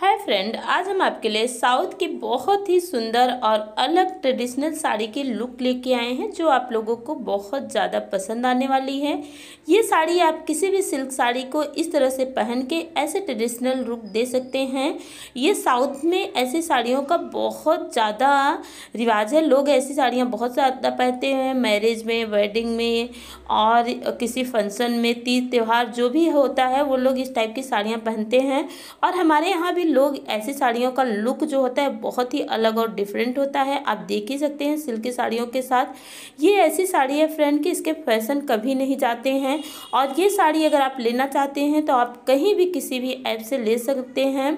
Hey. Friend आज हम आपके लिए साउथ की बहुत ही सुंदर और अलग ट्रेडिशनल साड़ी की लुक लेके आए हैं जो आप लोगों को बहुत ज़्यादा पसंद आने वाली है ये साड़ी आप किसी भी सिल्क साड़ी को इस तरह से पहन के ऐसे ट्रेडिशनल लुक दे सकते हैं ये साउथ में ऐसी साड़ियों का बहुत ज़्यादा रिवाज है लोग ऐसी साड़ियाँ बहुत ज़्यादा पहनते हैं मैरिज में वेडिंग में और किसी फंक्शन में तीज त्यौहार जो भी होता है वो लोग इस टाइप की साड़ियाँ पहनते हैं और हमारे यहाँ भी लोग ऐसी साड़ियों का लुक जो होता है बहुत ही अलग और डिफरेंट होता है आप देख ही सकते हैं सिल्की साड़ियों के साथ ये ऐसी साड़ी है फ्रेंड कि इसके फैशन कभी नहीं जाते हैं और ये साड़ी अगर आप लेना चाहते हैं तो आप कहीं भी किसी भी ऐप से ले सकते हैं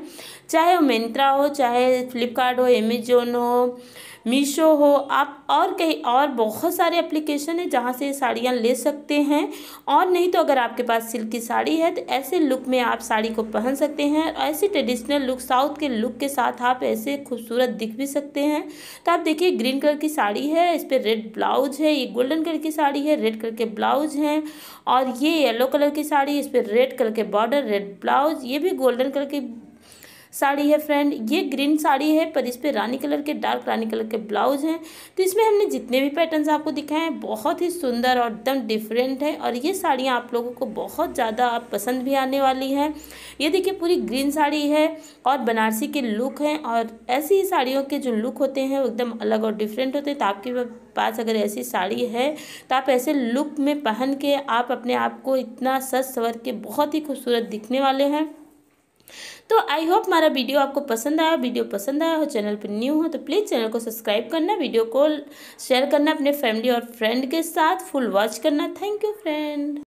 चाहे वो मिंत्रा हो चाहे फ्लिपकार्ट हो एमेजोन हो मीशो हो आप और कहीं और बहुत सारे एप्लीकेशन है जहाँ से साड़ियाँ ले सकते हैं और नहीं तो अगर आपके पास सिल्क की साड़ी है तो ऐसे लुक में आप साड़ी को पहन सकते हैं और ऐसे ट्रेडिशनल लुक साउथ के लुक के साथ आप ऐसे खूबसूरत दिख भी सकते हैं तो आप देखिए ग्रीन कलर की साड़ी है इस पर रेड ब्लाउज है ये गोल्डन कलर की साड़ी है रेड कलर के ब्लाउज हैं और ये येलो कलर की साड़ी इस पर रेड कलर के बॉर्डर रेड ब्लाउज ये भी गोल्डन कलर की साड़ी है फ्रेंड ये ग्रीन साड़ी है पर इस पर रानी कलर के डार्क रानी कलर के ब्लाउज हैं तो इसमें हमने जितने भी पैटर्न्स आपको दिखाए हैं बहुत ही सुंदर और एकदम डिफरेंट है और ये साड़ियाँ आप लोगों को बहुत ज़्यादा पसंद भी आने वाली हैं ये देखिए पूरी ग्रीन साड़ी है और बनारसी के लुक हैं और ऐसी ही साड़ियों के जो लुक होते हैं वो एकदम अलग और डिफरेंट होते हैं तो आपके पास अगर ऐसी साड़ी है तो आप ऐसे लुक में पहन के आप अपने आप को इतना सज सवर के बहुत ही खूबसूरत दिखने वाले हैं तो आई होप हमारा वीडियो आपको पसंद आया वीडियो पसंद आया हो चैनल पर न्यू हो तो प्लीज़ चैनल को सब्सक्राइब करना वीडियो को शेयर करना अपने फैमिली और फ्रेंड के साथ फुल वॉच करना थैंक यू फ्रेंड